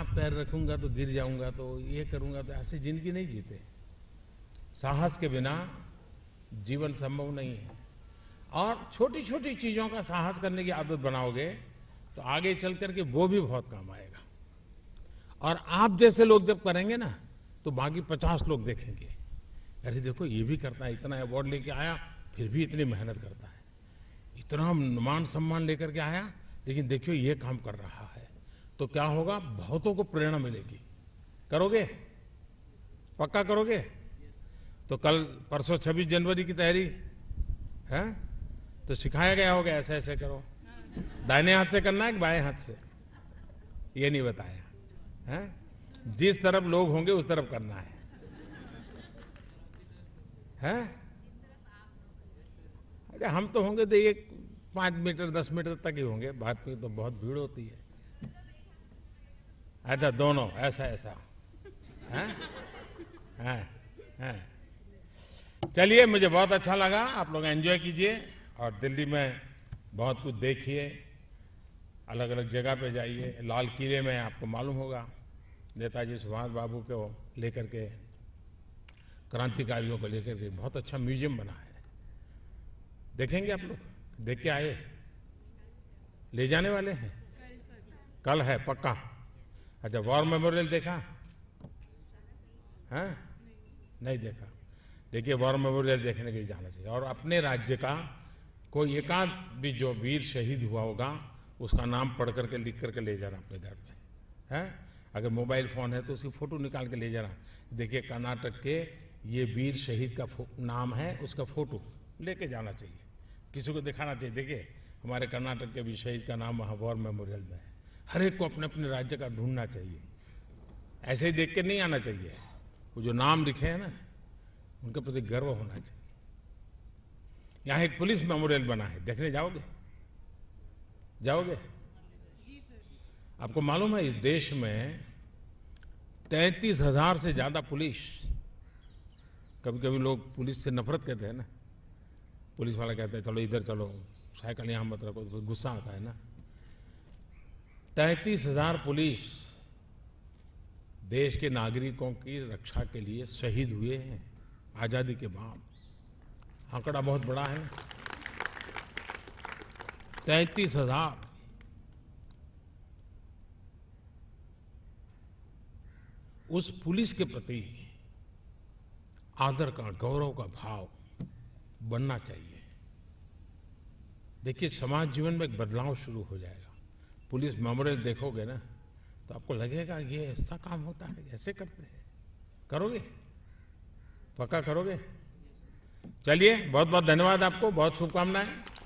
यहाँ पैर रखूंगा तो गिर जाऊंगा तो ये करूंगा तो ऐसी जिंदगी नहीं जीते साहस के बिना जीवन संभव नहीं है और छोटी छोटी चीज़ों का साहस करने की आदत बनाओगे तो आगे चल करके वो भी बहुत काम आएगा और आप जैसे लोग जब करेंगे ना तो बाकी पचास लोग देखेंगे अरे देखो ये भी करता है इतना अवार्ड लेके आया फिर भी इतनी मेहनत करता है इतना मान सम्मान लेकर के आया लेकिन देखियो ये काम कर रहा है तो क्या होगा बहुतों को प्रेरणा मिलेगी करोगे पक्का करोगे तो कल परसों छब्बीस जनवरी की तैयारी है तो सिखाया गया होगा ऐसे ऐसे करो दाहिने हाथ से करना है कि बाएं हाथ से ये नहीं बताया है जिस तरफ लोग होंगे उस तरफ करना है हैं अच्छा हम तो होंगे तो ये पाँच मीटर दस मीटर तक ही होंगे भारत में तो बहुत भीड़ होती है अच्छा दोनों ऐसा ऐसा हाँ? हाँ, हाँ। चलिए मुझे बहुत अच्छा लगा आप लोग एंजॉय कीजिए और दिल्ली में बहुत कुछ देखिए अलग अलग जगह पे जाइए लाल किले में आपको मालूम होगा नेताजी सुभाष बाबू को लेकर के क्रांतिकारियों को लेकर के बहुत अच्छा म्यूजियम बना है देखेंगे आप लोग देख के आए ले जाने वाले हैं कल है पक्का अच्छा वॉर मेमोरियल देखा है हाँ? नहीं देखा देखिए वॉर मेमोरियल देखने के लिए जाना चाहिए और अपने राज्य का कोई एकांत भी जो वीर शहीद हुआ होगा उसका नाम पढ़ करके लिख करके ले जाना अपने घर में है हाँ? अगर मोबाइल फ़ोन है तो उसकी फ़ोटो निकाल के ले जाना देखिए कर्नाटक के ये वीर शहीद का नाम है उसका फ़ोटो लेके जाना चाहिए किसी को दिखाना चाहिए देखिए हमारे कर्नाटक के भी शहीद का नाम वहाँ वॉर मेमोरियल में है हर एक को अपने अपने राज्य का ढूंढना चाहिए ऐसे ही देख के नहीं आना चाहिए वो जो नाम लिखे हैं ना उनके प्रति गर्व होना चाहिए यहाँ एक पुलिस मेमोरियल बना है देखने जाओगे जाओगे आपको मालूम है इस देश में तैतीस हजार से ज़्यादा पुलिस कभी कभी लोग पुलिस से नफरत कहते हैं ना पुलिस वाला कहते हैं चलो इधर चलो साइकिल यहां मत रखो तो गुस्सा आता है ना तैतीस हजार पुलिस देश के नागरिकों की रक्षा के लिए शहीद हुए हैं आज़ादी के बाद आंकड़ा बहुत बड़ा है तैतीस हजार उस पुलिस के प्रति आदर का गौरव का भाव बनना चाहिए देखिए समाज जीवन में एक बदलाव शुरू हो जाएगा पुलिस मेमोरियल देखोगे ना तो आपको लगेगा ये ऐसा काम होता है ऐसे करते हैं करोगे पक्का करोगे चलिए बहुत बहुत धन्यवाद आपको बहुत शुभकामनाएं